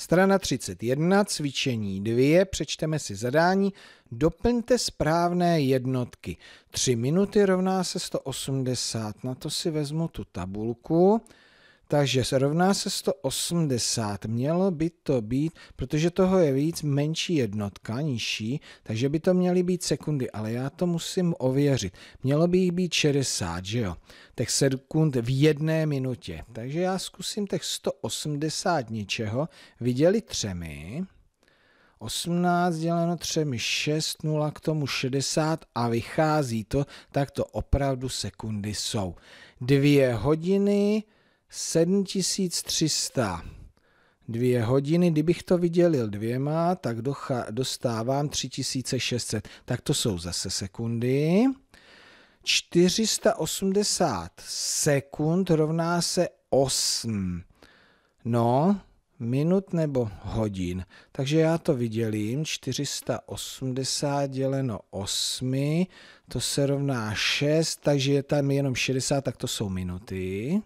Strana 31, cvičení 2, přečteme si zadání, doplňte správné jednotky. 3 minuty rovná se 180, na to si vezmu tu tabulku. Takže rovná se 180, mělo by to být, protože toho je víc, menší jednotka, nižší, takže by to měly být sekundy, ale já to musím ověřit. Mělo by jich být 60, že jo? Těch sekund v jedné minutě. Takže já zkusím těch 180 ničeho, viděli třemi, 18 děleno 3, 6, 0 k tomu 60 a vychází to, tak to opravdu sekundy jsou. Dvě hodiny, 7300 dvě hodiny, kdybych to vydělil dvěma, tak docha, dostávám 3600. Tak to jsou zase sekundy. 480 sekund rovná se 8. No, minut nebo hodin. Takže já to vydělím. 480 děleno 8, to se rovná 6, takže je tam jenom 60, tak to jsou minuty.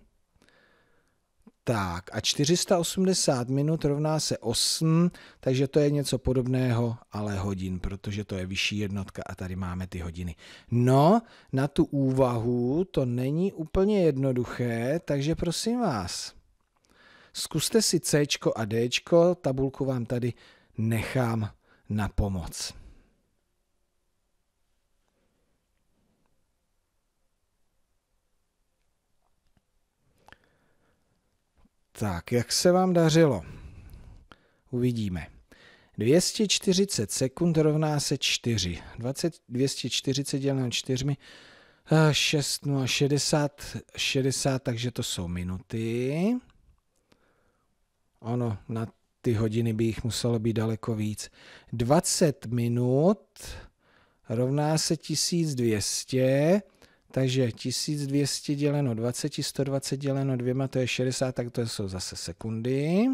Tak a 480 minut rovná se 8, takže to je něco podobného, ale hodin, protože to je vyšší jednotka a tady máme ty hodiny. No, na tu úvahu to není úplně jednoduché, takže prosím vás, zkuste si C a D, tabulku vám tady nechám na pomoc. Tak, jak se vám dařilo? Uvidíme. 240 sekund rovná se 4. 20, 240 děleno 4, 6, no 60, 60, takže to jsou minuty. Ono, na ty hodiny by jich muselo být daleko víc. 20 minut rovná se 1200 takže 1200 děleno 20, 120 děleno 2, to je 60, tak to jsou zase sekundy.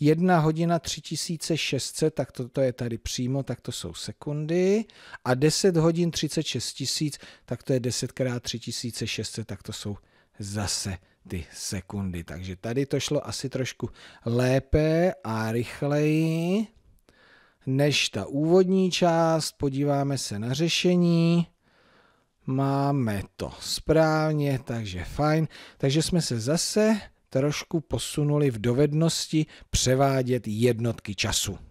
1 hodina 3600, tak to, to je tady přímo, tak to jsou sekundy. A 10 hodin 36 tisíc, tak to je 10 krát 3600, tak to jsou zase ty sekundy. Takže tady to šlo asi trošku lépe a rychleji než ta úvodní část. Podíváme se na řešení. Máme to správně, takže fajn. Takže jsme se zase trošku posunuli v dovednosti převádět jednotky času.